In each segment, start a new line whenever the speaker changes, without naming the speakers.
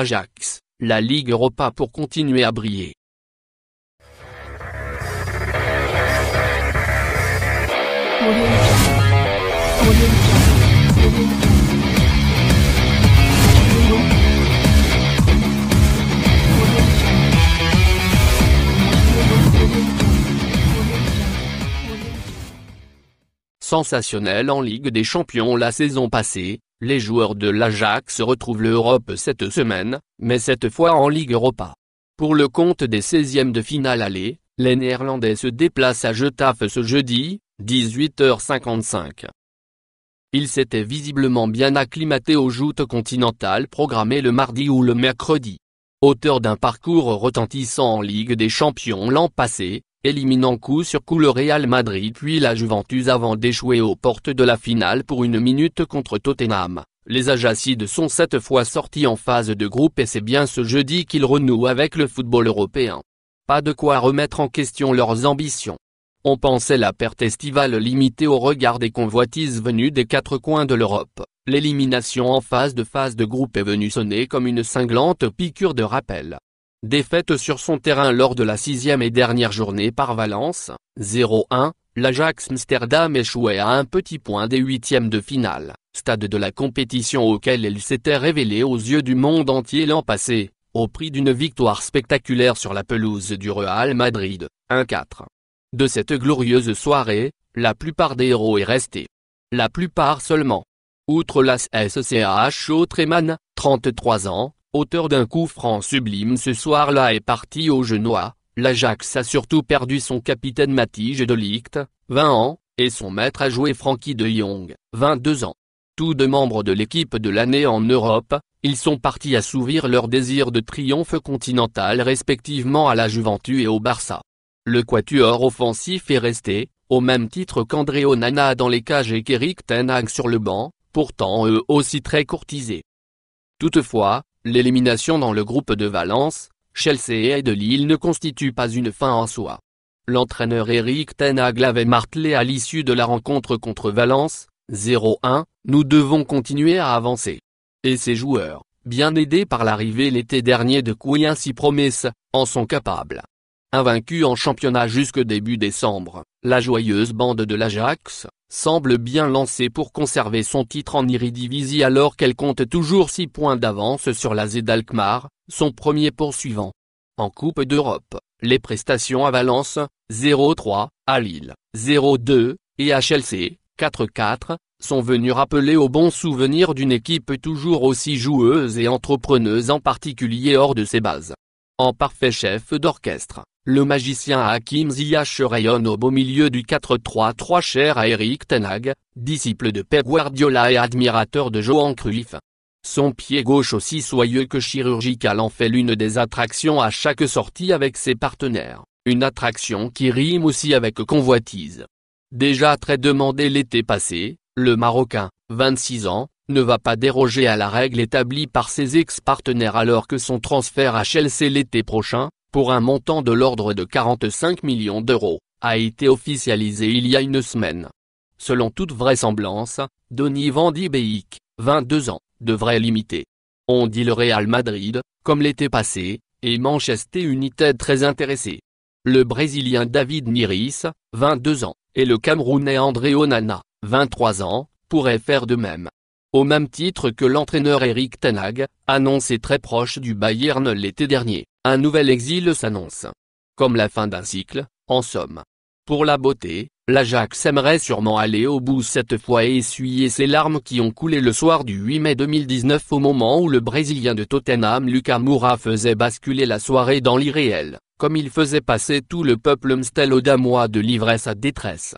Ajax, la Ligue Europa pour continuer à briller. Sensationnel en Ligue des Champions la saison passée, les joueurs de l'Ajax retrouvent l'Europe cette semaine, mais cette fois en Ligue Europa. Pour le compte des 16e de finale aller, les Néerlandais se déplacent à Getafe ce jeudi, 18h55. Ils s'étaient visiblement bien acclimatés aux joutes continentales programmées le mardi ou le mercredi. Auteur d'un parcours retentissant en Ligue des Champions l'an passé, éliminant coup sur coup le Real Madrid puis la Juventus avant d'échouer aux portes de la finale pour une minute contre Tottenham. Les Ajacides sont cette fois sortis en phase de groupe et c'est bien ce jeudi qu'ils renouent avec le football européen. Pas de quoi remettre en question leurs ambitions. On pensait la perte estivale limitée au regard des convoitises venues des quatre coins de l'Europe. L'élimination en phase de phase de groupe est venue sonner comme une cinglante piqûre de rappel. Défaite sur son terrain lors de la sixième et dernière journée par Valence, 0-1, l'Ajax Amsterdam échouait à un petit point des huitièmes de finale, stade de la compétition auquel elle s'était révélée aux yeux du monde entier l'an passé, au prix d'une victoire spectaculaire sur la pelouse du Real Madrid, 1-4. De cette glorieuse soirée, la plupart des héros est resté. La plupart seulement. Outre l'AS sch Treman, 33 ans, auteur d'un coup franc sublime ce soir-là est parti au Genoa, l'Ajax a surtout perdu son capitaine Matige de 20 ans, et son maître à jouer Frankie de Jong, 22 ans. Tous deux membres de l'équipe de l'année en Europe, ils sont partis assouvir leur désir de triomphe continental respectivement à la Juventus et au Barça. Le quatuor offensif est resté, au même titre qu'André Onana dans les cages et qu'Eric Ten sur le banc, pourtant eux aussi très courtisés. Toutefois, L'élimination dans le groupe de Valence, Chelsea et de Lille ne constitue pas une fin en soi. L'entraîneur Eric Ten Hag l'avait martelé à l'issue de la rencontre contre Valence, 0-1, nous devons continuer à avancer. Et ses joueurs, bien aidés par l'arrivée l'été dernier de si promesse, en sont capables. Invaincus en championnat jusque début décembre, la joyeuse bande de l'Ajax, semble bien lancée pour conserver son titre en Iridivisie alors qu'elle compte toujours 6 points d'avance sur la Z son premier poursuivant. En Coupe d'Europe, les prestations à Valence, 0-3, à Lille, 0-2, et à Chelsea, 4-4, sont venues rappeler au bon souvenir d'une équipe toujours aussi joueuse et entrepreneuse en particulier hors de ses bases. En parfait chef d'orchestre, le magicien Hakim Ziyech rayonne au beau milieu du 4-3-3 cher à Eric Tenag, disciple de Pep Guardiola et admirateur de Johan Cruyff. Son pied gauche aussi soyeux que chirurgical en fait l'une des attractions à chaque sortie avec ses partenaires, une attraction qui rime aussi avec convoitise. Déjà très demandé l'été passé, le Marocain, 26 ans, ne va pas déroger à la règle établie par ses ex-partenaires alors que son transfert à Chelsea l'été prochain, pour un montant de l'ordre de 45 millions d'euros, a été officialisé il y a une semaine. Selon toute vraisemblance, Denis Van 22 ans, devrait l'imiter. On dit le Real Madrid, comme l'été passé, et Manchester United très intéressé. Le Brésilien David Niris, 22 ans, et le Camerounais André Onana, 23 ans, pourraient faire de même. Au même titre que l'entraîneur Eric Tenag, annoncé très proche du Bayern l'été dernier. Un nouvel exil s'annonce. Comme la fin d'un cycle, en somme. Pour la beauté, l'Ajax aimerait sûrement aller au bout cette fois et essuyer ses larmes qui ont coulé le soir du 8 mai 2019 au moment où le Brésilien de Tottenham Lucas Moura faisait basculer la soirée dans l'irréel, comme il faisait passer tout le peuple mstelodamois de l'ivresse à détresse.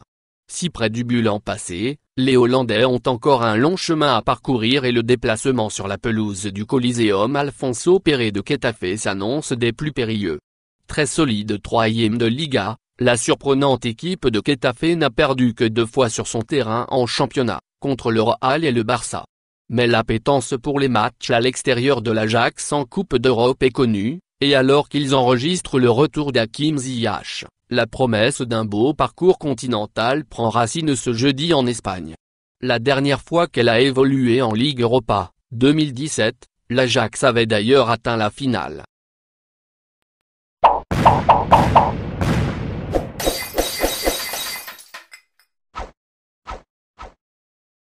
Si près du bulan passé, les Hollandais ont encore un long chemin à parcourir et le déplacement sur la pelouse du Coliseum Alfonso Pérez de Ketafe s'annonce des plus périlleux. Très solide troisième de Liga, la surprenante équipe de Ketafe n'a perdu que deux fois sur son terrain en championnat, contre le Real et le Barça. Mais l'appétence pour les matchs à l'extérieur de l'Ajax en Coupe d'Europe est connue, et alors qu'ils enregistrent le retour d'Hakim Ziyech, la promesse d'un beau parcours continental prend racine ce jeudi en Espagne. La dernière fois qu'elle a évolué en Ligue Europa, 2017, l'Ajax avait d'ailleurs atteint la finale.